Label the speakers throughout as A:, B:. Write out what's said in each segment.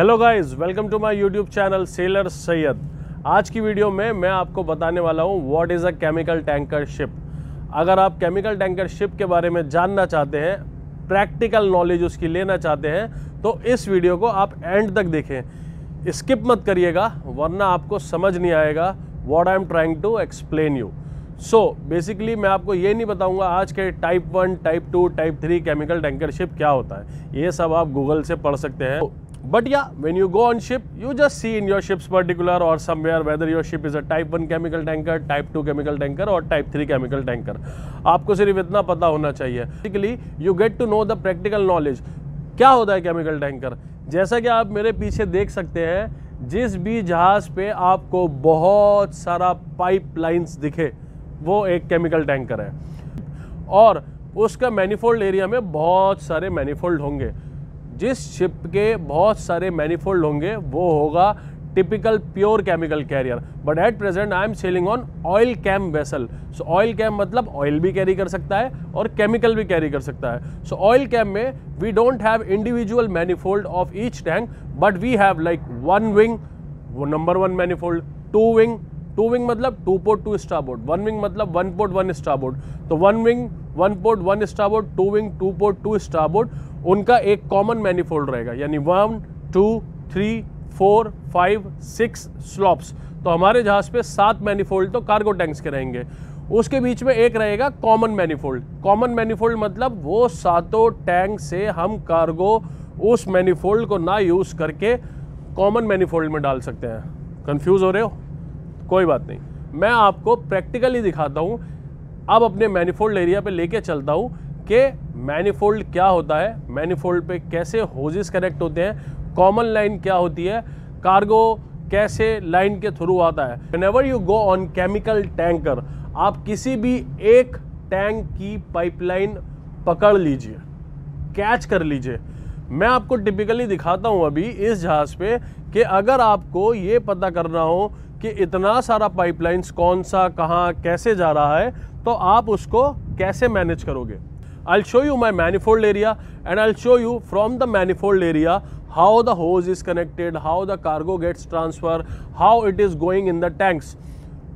A: Hello guys welcome to my YouTube channel sailor Syed आज की video में मैं आपको बताने वाला हूँ what is a chemical tanker ship अगर आप केमिकल टैंकर शिप के बारे में जानना चाहते हैं प्रैक्टिकल नॉलेज उसकी लेना चाहते हैं तो इस वीडियो को आप एंड तक देखें स्किप मत करिएगा वरना आपको समझ नहीं आएगा what I am trying to explain you so basically मैं आपको ये नहीं बताऊंगा आज के type one type two type three chemical tanker ship क्या होता है ये सब आप गूगल से पढ़ सकते हैं But yeah, when you go on ship, you just see in your ship's particular or somewhere whether your ship is a type 1 chemical tanker, type 2 chemical tanker or type 3 chemical tanker. आपको सिर्फ इतना पता होना चाहिए basically you get to know the practical knowledge क्या होता है chemical tanker जैसा कि आप मेरे पीछे देख सकते हैं जिस भी जहाज़ पे आपको बहुत सारा pipelines दिखे वो एक chemical tanker है और उसका manifold area में बहुत सारे manifold होंगे जिस शिप के बहुत सारे मैनिफोल्ड होंगे वो होगा typical pure chemical carrier but at present I am sailing on oil chem vessel so oil chem मतलब ऑयल भी कैरी कर सकता है और केमिकल भी कैरी कर सकता है सो ऑयल कैम में we don't have individual manifold of each tank but we have like one wing वो number one manifold two wing two wing मतलब two port two starboard one wing मतलब one port one starboard तो one wing one port one starboard two wing two port two starboard उनका एक common manifold रहेगा यानी one two three four five six slops तो हमारे जहाज़ पे सात मैनिफोल्ड तो कार्गो टैंक्स के रहेंगे उसके बीच में एक रहेगा कॉमन मैनिफोल्ड कॉमन मैनिफोल्ड मतलब वो सातों टैंक से हम कार्गो उस मैनिफोल्ड को ना यूज़ करके कॉमन मैनिफोल्ड में डाल सकते हैं कंफ्यूज हो रहे हो कोई बात नहीं मैं आपको प्रैक्टिकली दिखाता हूँ अब अपने मैनिफोल्ड एरिया पे लेके चलता हूँ कि मैनीफोल्ड क्या होता है मैनिफोल्ड पे कैसे होजेस कनेक्ट होते हैं कॉमन लाइन क्या होती है कार्गो कैसे लाइन के थ्रू आता है never you go on chemical tanker आप किसी भी एक टैंक की पाइपलाइन पकड़ लीजिए कैच कर लीजिए मैं आपको टिपिकली दिखाता हूँ अभी इस जहाज़ पे कि अगर आपको ये पता करना हो कि इतना सारा पाइपलाइंस कौन सा कहाँ कैसे जा रहा है तो आप उसको कैसे मैनेज करोगे I'll show you my manifold area and I'll show you from the manifold area how the hose is connected, how the cargo gets transfer, how it is going in the tanks.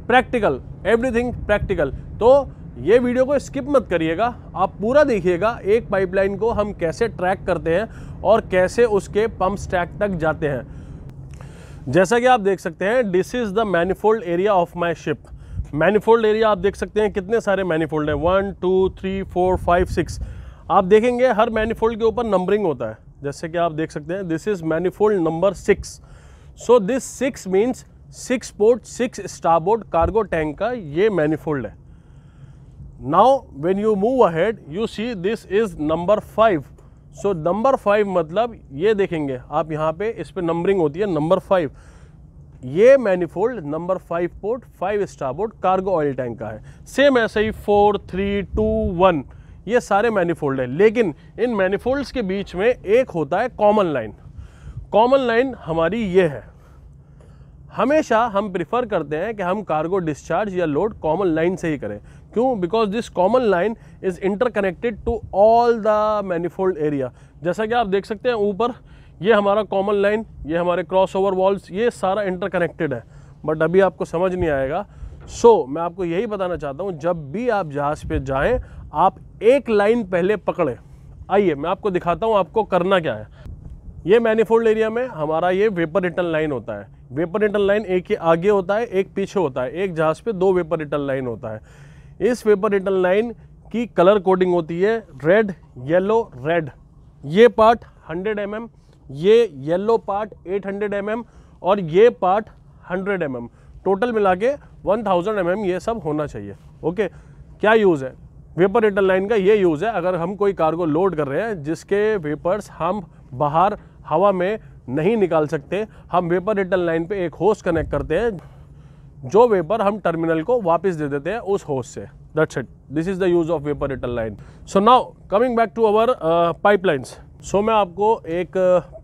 A: Practical, everything practical. तो ये video को skip मत करिएगा आप पूरा देखिएगा एक pipeline को हम कैसे ट्रैक करते हैं और कैसे उसके पंप स्टैक तक जाते हैं जैसा कि आप देख सकते हैं this is the manifold area of my ship manifold area आप देख सकते हैं कितने सारे मैनीफोल्ड हैं one two three four five six आप देखेंगे हर मैनीफोल्ड के ऊपर नंबरिंग होता है जैसे कि आप देख सकते हैं this is manifold number six so this six means six port six starboard cargo tank का ये मैनीफोल्ड है now when you move ahead you see this is number five so number five मतलब ये देखेंगे आप यहाँ पे इस पर नंबरिंग होती है नंबर फाइव ये manifold number five port five starboard cargo oil tank का है सेम ऐसे ही फोर थ्री टू वन ये सारे मैनिफोल्ड है लेकिन इन मैनिफोल्ड्स के बीच में एक होता है कॉमन लाइन कॉमन लाइन हमारी ये है हमेशा हम प्रिफर करते हैं कि हम कार्गो डिस्चार्ज या लोड कॉमन लाइन से ही करें क्यों because this common line is interconnected to all the manifold area जैसा कि आप देख सकते हैं ऊपर ये हमारा कॉमन लाइन ये हमारे क्रॉस ओवर वॉल्स ये सारा इंटरकनेक्टेड है बट अभी आपको समझ नहीं आएगा सो so, मैं आपको यही बताना चाहता हूँ जब भी आप जहाज़ पे जाएं आप एक लाइन पहले पकड़ें आइए मैं आपको दिखाता हूँ आपको करना क्या है ये मैनीफोल्ड एरिया में हमारा ये वेपर रिटर्न लाइन होता है वेपर रिटर्न लाइन एक के आगे होता है एक पीछे होता है एक जहाज़ पे दो वेपर रिटर्न लाइन होता है इस वेपर रिटर्न लाइन की कलर कोडिंग होती है रेड येलो रेड ये पार्ट हंड्रेड एम mm, ये येलो पार्ट 800 हंड्रेड mm और ये पार्ट 100 mm टोटल मिला के वन थाउजेंड mm ये सब होना चाहिए ओके क्या यूज़ है वेपर रिटर्न लाइन का ये यूज़ है अगर हम कोई कार्गो लोड कर रहे हैं जिसके वेपर्स हम बाहर हवा में नहीं निकाल सकते हम वेपर रिटर्न लाइन पे एक होस कनेक्ट करते हैं जो वेपर हम टर्मिनल को वापस दे देते हैं उस होस से that's it this is the use of vapour return line so now coming back to our pipelines so so, मैं आपको एक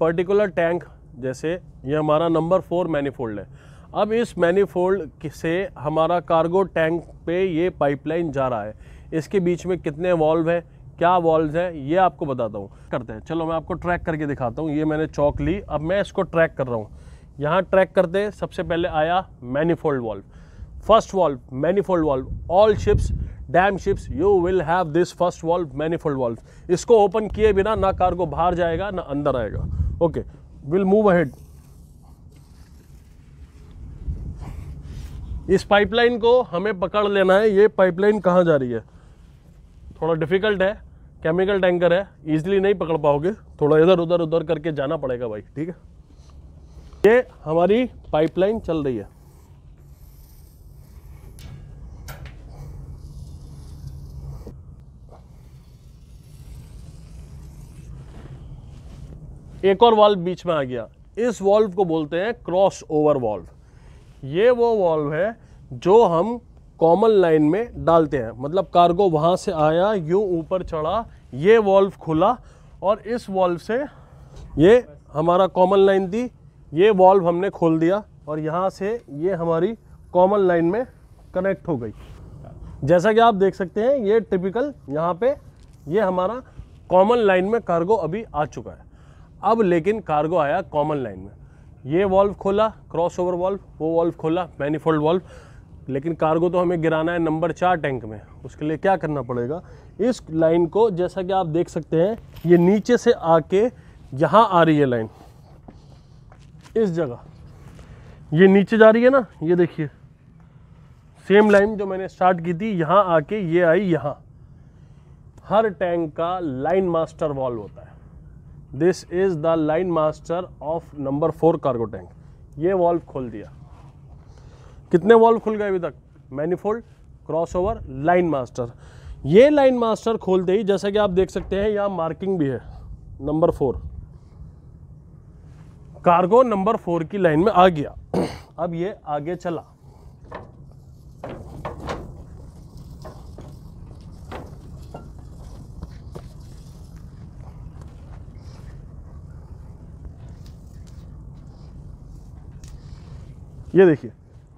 A: पर्टिकुलर uh, टैंक जैसे ये हमारा नंबर फोर मैनीफोल्ड है अब इस मैनीफोल्ड से हमारा कार्गो टैंक पे ये पाइपलाइन जा रहा है इसके बीच में कितने वॉल्व हैं क्या वॉल्व हैं ये आपको बताता हूँ करते हैं चलो मैं आपको ट्रैक करके दिखाता हूँ ये मैंने चौक ली अब मैं इसको ट्रैक कर रहा हूँ यहाँ ट्रैक करते सबसे पहले आया manifold valve first valve manifold valve all ships damn ships you will have this first valve manifold valve इसको ओपन किए बिना ना कार को बाहर जाएगा ना अंदर आएगा ओके विल मूव अहेड इस पाइपलाइन को हमें पकड़ लेना है ये पाइपलाइन कहाँ जा रही है थोड़ा डिफिकल्ट है केमिकल टैंकर है ईजिली नहीं पकड़ पाओगे थोड़ा इधर उधर उधर करके जाना पड़ेगा भाई ठीक है ये हमारी पाइपलाइन चल रही है एक और वॉल्व बीच में आ गया इस वॉल्व को बोलते हैं क्रॉस ओवर वॉल्व ये वो वॉल्व है जो हम कॉमन लाइन में डालते हैं मतलब कार्गो वहाँ से आया यूँ ऊपर चढ़ा ये वॉल्व खुला और इस वॉल्व से ये हमारा कॉमन लाइन थी ये वॉल्व हमने खोल दिया और यहाँ से ये हमारी कॉमन लाइन में कनेक्ट हो गई जैसा कि आप देख सकते हैं ये टिपिकल यहाँ पे ये हमारा कॉमन लाइन में कार्गो अभी आ चुका है अब लेकिन कार्गो आया कॉमन लाइन में ये वॉल्व खोला क्रॉस ओवर वॉल्व वो वॉल्व खोला मैनीफोल्ड वॉल्व लेकिन कार्गो तो हमें गिराना है नंबर चार टैंक में उसके लिए क्या करना पड़ेगा इस लाइन को जैसा कि आप देख सकते हैं ये नीचे से आके यहाँ आ रही है लाइन इस जगह ये नीचे जा रही है ना ये देखिए सेम लाइन जो मैंने स्टार्ट की थी यहाँ आके ये आई यहाँ हर टैंक का लाइन मास्टर वॉल्व होता है this is the line master of number four cargo tank ये वॉल्व खोल दिया कितने वॉल्व खुल गए अभी तक मैनिफोल्ड क्रॉसओवर लाइन मास्टर ये लाइन मास्टर खोलते ही जैसा कि आप देख सकते हैं यहाँ मार्किंग भी है number four cargo number four की लाइन में आ गया अब ये आगे चला ये देखिए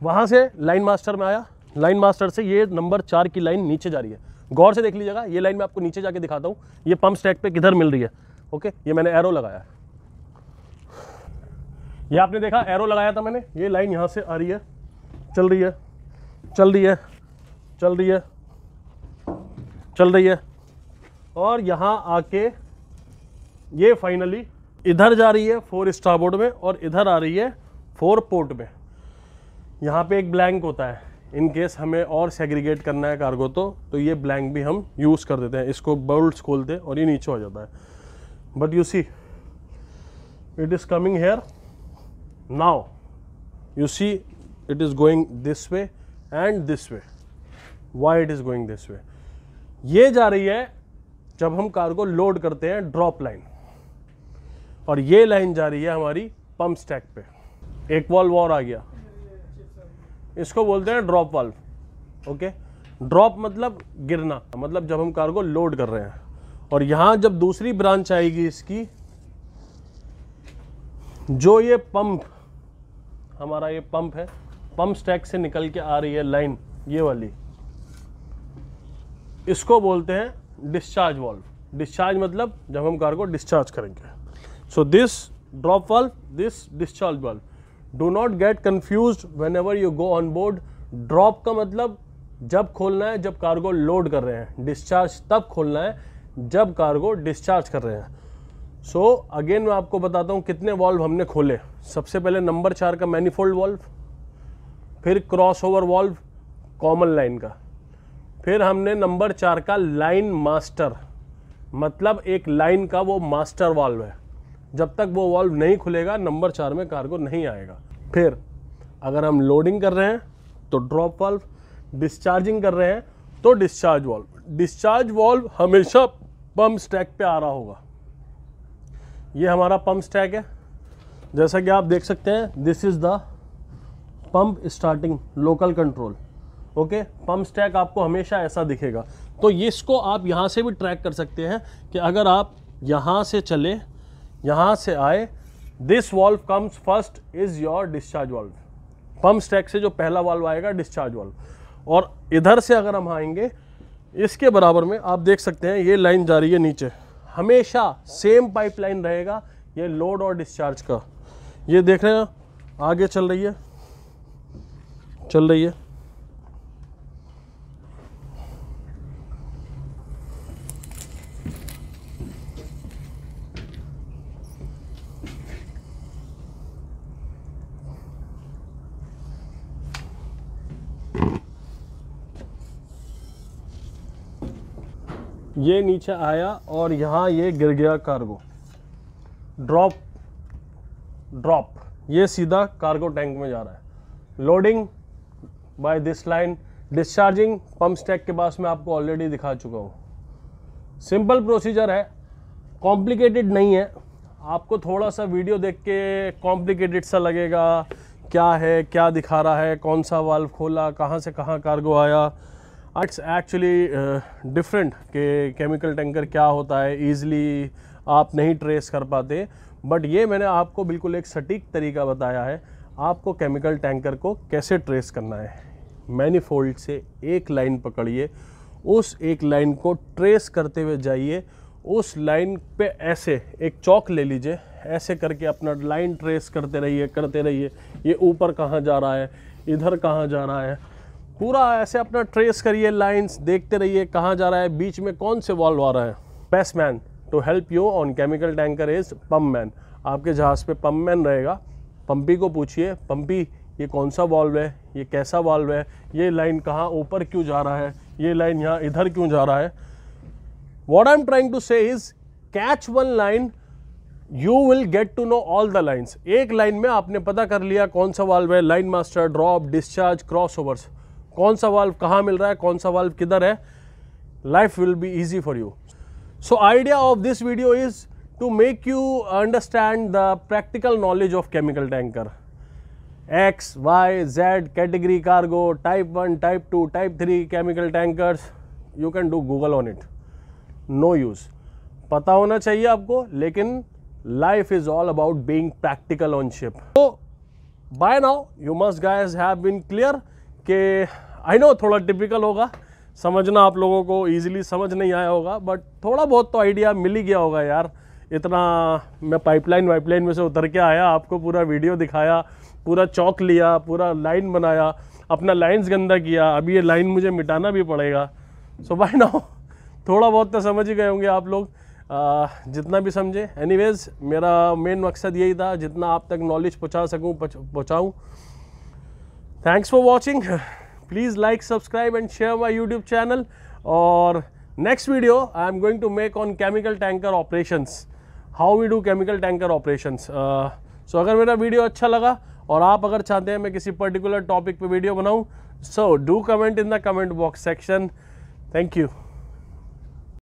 A: वहाँ से लाइन मास्टर में आया लाइन मास्टर से ये नंबर चार की लाइन नीचे जा रही है गौर से देख लीजिएगा ये लाइन मैं आपको नीचे जाके दिखाता हूँ ये पंप स्टैक पे किधर मिल रही है ओके ये मैंने एरो लगाया ये आपने देखा एरो लगाया था मैंने ये लाइन यहाँ से आ रही है चल रही है चल रही है चल रही है चल रही है और यहाँ आके ये फाइनली इधर जा रही है फोर स्टार बोर्ड में और इधर आ रही है फोर पोर्ट में यहाँ पे एक ब्लैंक होता है इन केस हमें और सेग्रीगेट करना है कार्गो तो तो ये ब्लैंक भी हम यूज़ कर देते हैं इसको बोल्ट्स खोलते हैं और ये नीचे हो जाता है but you see it is coming here now you see it is going this way and this way why it is going this way ये जा रही है जब हम कार्गो लोड करते हैं ड्रॉप लाइन और ये लाइन जा रही है हमारी पंप स्टैक पे एक वॉल वॉर आ गया इसको बोलते हैं ड्रॉप वाल्व ओके ड्रॉप मतलब गिरना मतलब जब हम कार को लोड कर रहे हैं और यहाँ जब दूसरी ब्रांच आएगी इसकी जो ये पंप हमारा ये पंप है पंप स्टैक से निकल के आ रही है लाइन ये वाली इसको बोलते हैं डिस्चार्ज वाल्व डिस्चार्ज मतलब जब हम कार को डिस्चार्ज करेंगे so this drop valve this discharge valve do not get confuse whenever you go on board drop का मतलब जब खोलना है जब कार्गो लोड कर रहे हैं डिस्चार्ज तब खोलना है जब कार्गो डिस्चार्ज कर रहे हैं सो so, अगेन मैं आपको बताता हूँ कितने वॉल्व हमने खोले सबसे पहले नंबर चार का मैनीफोल्ड वॉल्व फिर cross over valve common line का फिर हमने नंबर चार का लाइन मास्टर मतलब एक लाइन का वो मास्टर वॉल्व है जब तक वो वॉल्व नहीं खुलेगा नंबर चार में कार्गो नहीं आएगा फिर अगर हम लोडिंग कर रहे हैं तो ड्रॉप वॉल्व डिस्चार्जिंग कर रहे हैं तो डिस्चार्ज वॉल्व डिस्चार्ज वॉल्व हमेशा पम्प स्टैक पे आ रहा होगा ये हमारा पम्प स्टैक है जैसा कि आप देख सकते हैं this is the pump starting local control okay pump stack आपको हमेशा ऐसा दिखेगा तो इसको आप यहाँ से भी ट्रैक कर सकते हैं कि अगर आप यहाँ से चले यहाँ से आए this valve comes first is your discharge valve pump stack से जो पहला वॉल्व आएगा डिस्चार्ज वॉल्व और इधर से अगर हम आएंगे इसके बराबर में आप देख सकते हैं ये लाइन जा रही है नीचे हमेशा सेम पाइपलाइन रहेगा ये लोड और डिस्चार्ज का ये देख रहे हैं आगे चल रही है चल रही है ये नीचे आया और यहाँ ये गिर गया कार्गो ड्रॉप ड्रॉप ये सीधा कार्गो टैंक में जा रहा है loading by this line discharging pump stack के पास मैं आपको ऑलरेडी दिखा चुका हूँ सिंपल प्रोसीजर है कॉम्प्लिकेटेड नहीं है आपको थोड़ा सा वीडियो देख के कॉम्प्लिकेटेड सा लगेगा क्या है क्या दिखा रहा है कौन सा वाल्व खोला कहाँ से कहाँ कार्गो आया इट्स एक्चुअली डिफरेंट कि केमिकल टैंकर क्या होता है ईज़िली आप नहीं ट्रेस कर पाते बट ये मैंने आपको बिल्कुल एक सटीक तरीका बताया है आपको केमिकल टैंकर को कैसे ट्रेस करना है मैनीफोल्ड से एक लाइन पकड़िए उस एक लाइन को ट्रेस करते हुए जाइए उस लाइन पे ऐसे एक चौक ले लीजिए ऐसे करके अपना लाइन ट्रेस करते रहिए करते रहिए ये ऊपर कहाँ जा रहा है इधर कहाँ जा रहा है पूरा ऐसे अपना ट्रेस करिए लाइंस देखते रहिए कहाँ जा रहा है बीच में कौन से वॉल्व आ रहे हैं best man to help you on chemical tanker is pump man आपके जहाज़ पे पम्प मैन रहेगा पम्पी को पूछिए पम्पी ये कौन सा वॉल्व है ये कैसा वॉल्व है ये लाइन कहाँ ऊपर क्यों जा रहा है ये लाइन यहाँ इधर क्यों जा रहा है what I am trying to say is catch one line you will get to know all the lines एक लाइन में आपने पता कर लिया कौन सा वाल्व है line master drop discharge cross overs कौन सा वाल्व कहाँ मिल रहा है कौन सा वाल्व किधर है life will be easy for you so idea of this video is to make you understand the practical knowledge of chemical tanker X Y Z category cargo type one type two type three chemical tankers you can do Google on it no use पता होना चाहिए आपको लेकिन life is all about being practical on ship तो by now you must guys have been clear कि I know थोड़ा typical होगा समझना आप लोगों को ईजिली समझ नहीं आया होगा बट थोड़ा बहुत तो आइडिया मिल ही गया होगा यार इतना मैं पाइपलाइन वाइपलाइन में से उतर के आया आपको पूरा वीडियो दिखाया पूरा चौक लिया पूरा लाइन बनाया अपना लाइन्स गंदा किया अभी ये लाइन मुझे मिटाना भी पड़ेगा सो बाय नाउ थोड़ा बहुत तो समझ ही गए होंगे आप लोग आ, जितना भी समझे एनीवेज मेरा मेन मकसद यही था जितना आप तक नॉलेज पहुँचा सकूँ पहुँचाऊँ thanks for watching please like subscribe and share my YouTube channel और next video I am going to make on chemical tanker operations how we do chemical tanker operations so अगर मेरा वीडियो अच्छा लगा और आप अगर चाहते हैं मैं किसी पर्टिकुलर टॉपिक पे वीडियो बनाऊं so do comment in the comment box section thank you